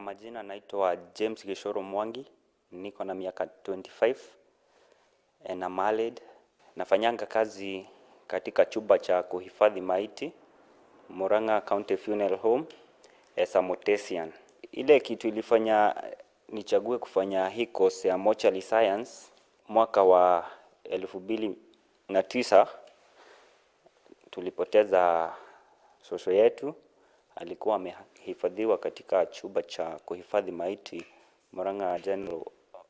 majina naitwa James Gishoro Mwangi, niko na miaka 25 eh, na married. Nafanyanga kazi katika chumba cha kuhifadhi maiti Murang'a County Funeral Home as eh, a mortician. Ile kitu ilifanya eh, nichague kufanya hii course ya mortuary science mwaka wa elfu mbili na tisa tulipoteza sosho yetu alikuwa amehifadhiwa katika chumba cha kuhifadhi maiti Murang'a General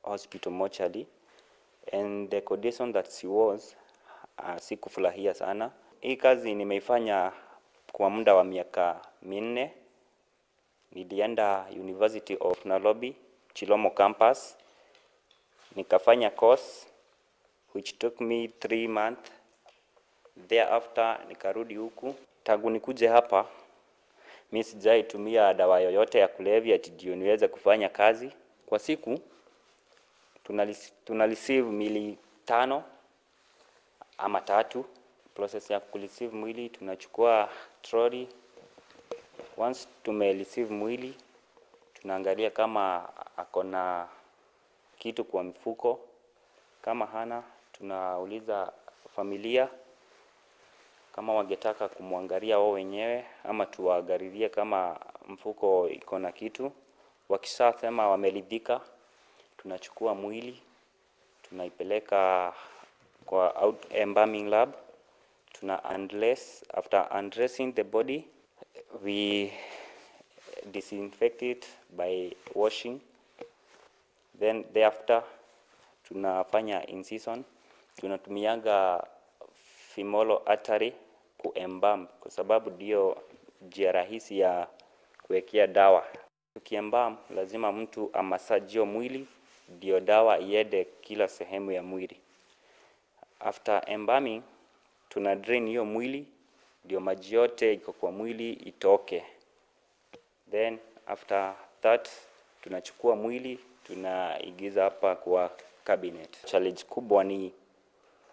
Hospital mortuary and the condition that she was uh, sikufurahia sana. Hii kazi nimeifanya kwa muda wa miaka minne. Nilienda University of Nairobi Chilomo campus nikafanya course which took me three months. Thereafter nikarudi huku. Tangu nikuje hapa mi sijai tumia dawa yoyote ya kulevya ati ndio niweze kufanya kazi. Kwa siku tuna receive mili tano ama tatu. Process ya kureceive mwili tunachukua trolley. Once tume receive mwili tunaangalia kama akona kitu kwa mfuko, kama hana tunauliza familia kama wangetaka kumwangalia wao wenyewe ama tuwaangalilie kama mfuko iko na kitu, wakishasema wameridhika, tunachukua mwili tunaipeleka kwa out embalming lab, tuna undress. After undressing the body we disinfect it by washing, then thereafter tunafanya incision, tunatumianga femoral artery kuembam, kwa sababu ndiyo njia rahisi ya kuwekea dawa. Tukiembam lazima mtu amasajio mwili ndio dawa iende kila sehemu ya mwili. After embalming tuna drain hiyo mwili ndio maji yote iko kwa mwili itoke. Then after that tunachukua mwili tunaigiza hapa kwa cabinet. Challenge kubwa ni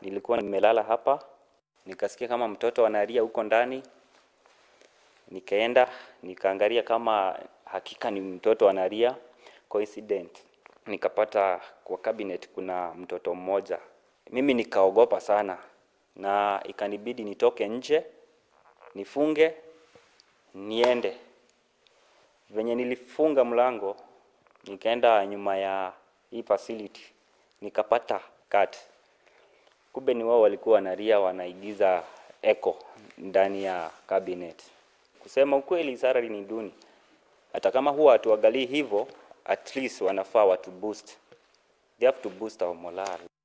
nilikuwa nimelala hapa nikasikia kama mtoto analia huko ndani, nikaenda nikaangalia kama hakika ni mtoto analia. Coincident nikapata kwa cabinet kuna mtoto mmoja. Mimi nikaogopa sana, na ikanibidi nitoke nje nifunge niende. Venye nilifunga mlango, nikaenda nyuma ya hii facility nikapata kati kumbe ni wao walikuwa wanaria wanaigiza echo ndani ya cabinet. Kusema ukweli, salary ni duni, hata kama huwa hatuangalii hivyo, at least wanafaa watu boost, they have to boost our morale.